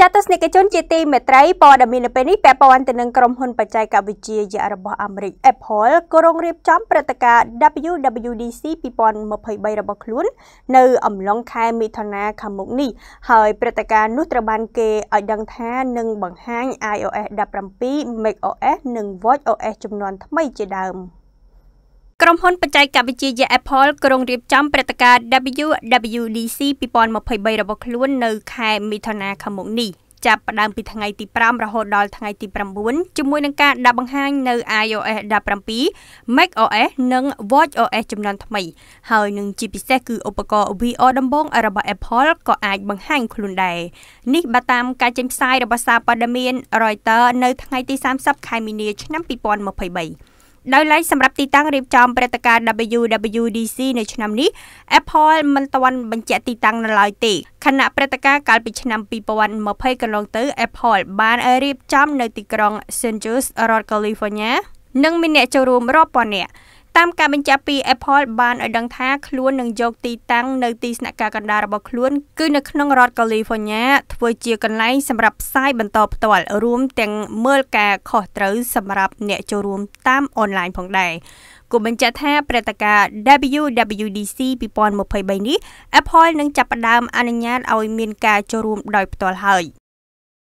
ចាត់ទស្សនិកជនជាទីមេត្រីព័ត៌មាននៅពេលនេះពាក់ព័ន្ធទៅនឹងក្រុមហ៊ុនបច្ចេកវិទ្យារបស់អាមេរិក Apple ក្រុងរៀបចំព្រឹត្តិការណ៍ WWDC 2023របស់ខ្លួននៅអំឡុងខែមិថុនាខាងមុខនេះហើយព្រឹត្តិការណ៍នោះត្រូវបានគេឲ្យដឹងថានឹងបង្ហាញ iOS 17, macOS និង watchOS ចំនួនថ្មីជាដើម។ក្រុមហ៊ុនបច្ចេកវិទ្យា Apple ក្រុងរៀបចំព្រឹត្តិការណ៍ WWDC 2023របស់ខ្លួននៅ ខែមិថុនាខាងមុខនេះចាប់ផ្ដើមពីថ្ងៃទី5រហូតដល់ថ្ងៃទី9ជាមួយនឹងការដាក់បង្ហាញនៅ iOS 17 macOS និង watchOS ចំនួនថ្មី ហើយនឹងជាពិសេសគឺឧបករណ៍ VR ដំបងរបស់ Apple ក៏អាចបង្ហាញខ្លួនដែរនេះបើតាមការចេញផ្សាយរបស់សារព័ត៌មាន Reuters នៅថ្ងៃទី30ខែមីនាឆ្នាំ2023ដោយឡែកសម្រាប់ទីតាំងរៀបចំព្រឹត្តិការណ៍ WWDC នៅឆ្នាំនេះ Apple មិនទាន់បញ្ជាក់ទីតាំងនៅឡើយទេខណៈព្រឹត្តិការណ៍កាលពីឆ្នាំ2020កន្លងទៅ Apple បានរៀបចំនៅទីក្រុង San Jose រដ្ឋ California និងមានអ្នកចូលរួមរាប់ពាន់នាក់តាមការបញ្ជាក់ពី Apple បានឲ្យដឹងថាខ្លួននឹងយកទីតាំងនៅទីស្នាក់ការកណ្ដាលរបស់ខ្លួនគឺនៅក្នុងរដ្ឋ California ធ្វើជាកន្លែងសម្រាប់ផ្សាយបន្តផ្ទាល់រួមទាំងមើលការខុសត្រូវសម្រាប់អ្នកចូលរួមតាមអនឡាញផងដែរគូបញ្ជាក់ថាព្រឹត្តិការណ៍ WWDC 2023នេះ Apple នឹងចាប់ផ្ដើមអនុញ្ញាតឲ្យមានការចូលរួមដោយផ្ទាល់ហើយ